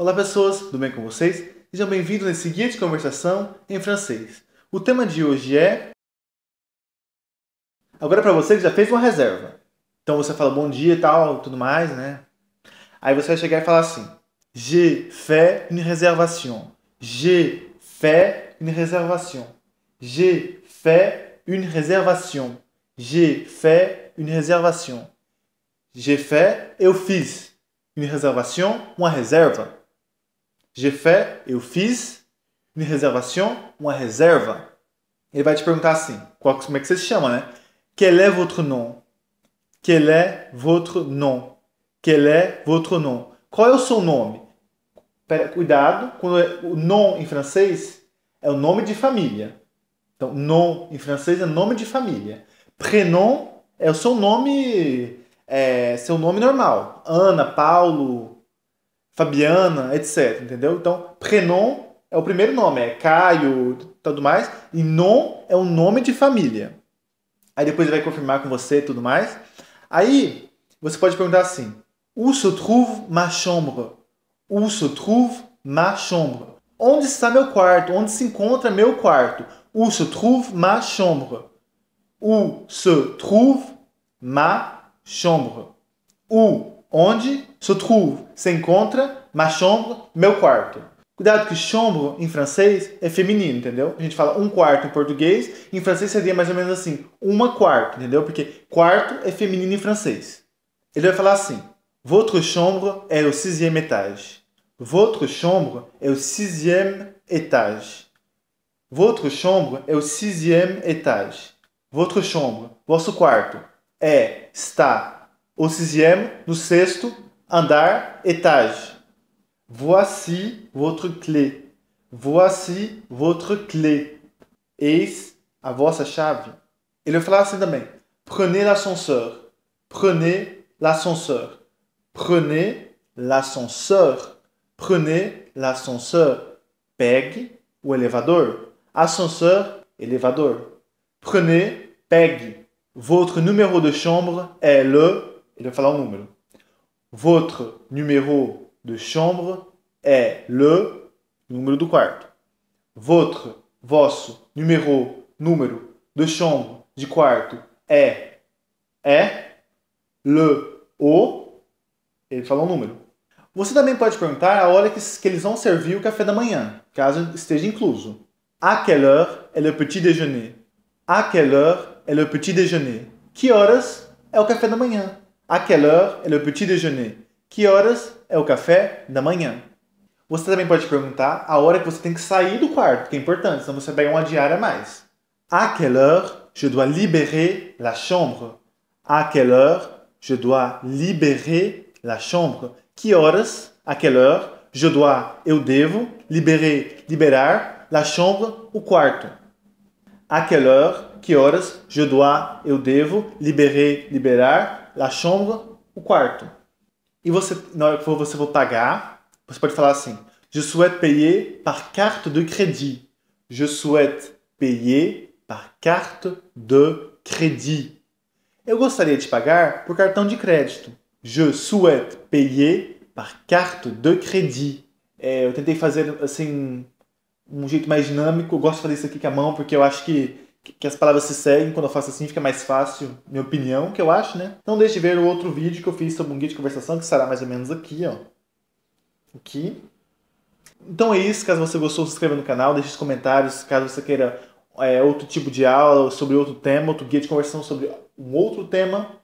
Olá pessoas, tudo bem com vocês? Sejam bem-vindos nesse guia de conversação em francês. O tema de hoje é. Agora é para você que já fez uma reserva. Então você fala bom dia e tal, tudo mais, né? Aí você vai chegar e falar assim: J'ai fait une réservation. J'ai fait une réservation. J'ai fait une réservation. J'ai fait une réservation. J'ai fait, eu fiz. Une réservation, uma reserva. J'ai fait, eu fiz, une réservation, uma reserva. Ele vai te perguntar assim, qual, como é que você se chama, né? Quel est é votre nom? Quel est é votre nom? Quel est é votre nom? Qual é o seu nome? Pera, cuidado, quando é, o nom em francês é o nome de família. Então, nom em francês é nome de família. Prénom é o seu nome, é, seu nome normal. Ana, Paulo, Fabiana, etc. Entendeu? Então, prenom é o primeiro nome, é Caio, tudo mais, e nom é o nome de família. Aí depois ele vai confirmar com você tudo mais. Aí você pode perguntar assim: Où se trouve ma chambre? Où se trouve ma chambre? Onde está meu quarto? Onde se encontra meu quarto? Où se trouve ma chambre? Où se trouve ma chambre? Où onde se trouve, se encontra ma chambre, meu quarto. Cuidado que chambre em francês é feminino, entendeu? A gente fala um quarto em português, em francês seria mais ou menos assim, uma quarto, entendeu? Porque quarto é feminino em francês. Ele vai falar assim: Votre chambre est au sixième étage. Votre chambre est au sixième étage. Votre chambre est au sixième étage. Votre chambre, vosso quarto, é, está Au sixième, no sexto andar, étage. Voici votre clé. Voici votre clé. Eis a vossa chave. Ele fala assim também. Prenez l'ascenseur. Prenez l'ascenseur. Prenez l'ascenseur. Prenez l'ascenseur. Peg, ou elevador. Ascenseur, elevador. Prenez, peg. Votre numéro de chambre est le Ele vai falar um número. Votre numéro de chambre é le número do quarto. Votre, vosso, numéro, número de chambre, de quarto é é le o ele fala um número. Você também pode perguntar a hora que, que eles vão servir o café da manhã, caso esteja incluso. À quelle heure est le petit déjeuner? À quelle heure est le petit déjeuner? Que horas é o café da manhã? À quelle heure é o petit déjeuner? Que horas é o café da manhã? Você também pode perguntar a hora que você tem que sair do quarto, que é importante, senão você pega uma diária a mais. À quelle heure je dois libérer la chambre? À quelle heure je dois libérer la chambre? Que horas, à quelle heure, je dois, eu devo, libérer, liberar, la chambre, o quarto à quelle heure, que horas, je dois, eu devo, libérer, liberar, la chambre, o quarto. E você, na hora que você for pagar, você pode falar assim, je souhaite payer par carte de crédit. Je souhaite payer par carte de crédit. Eu gostaria de pagar por cartão de crédito. Je souhaite payer par carte de crédit. É, eu tentei fazer assim um jeito mais dinâmico. Eu gosto de fazer isso aqui com a mão, porque eu acho que, que as palavras se seguem. Quando eu faço assim, fica mais fácil, minha opinião, que eu acho, né? então deixe de ver o outro vídeo que eu fiz sobre um guia de conversação, que será mais ou menos aqui, ó. Aqui. Então é isso. Caso você gostou, se inscreva no canal, deixe os comentários. Caso você queira é, outro tipo de aula, sobre outro tema, outro guia de conversação sobre um outro tema.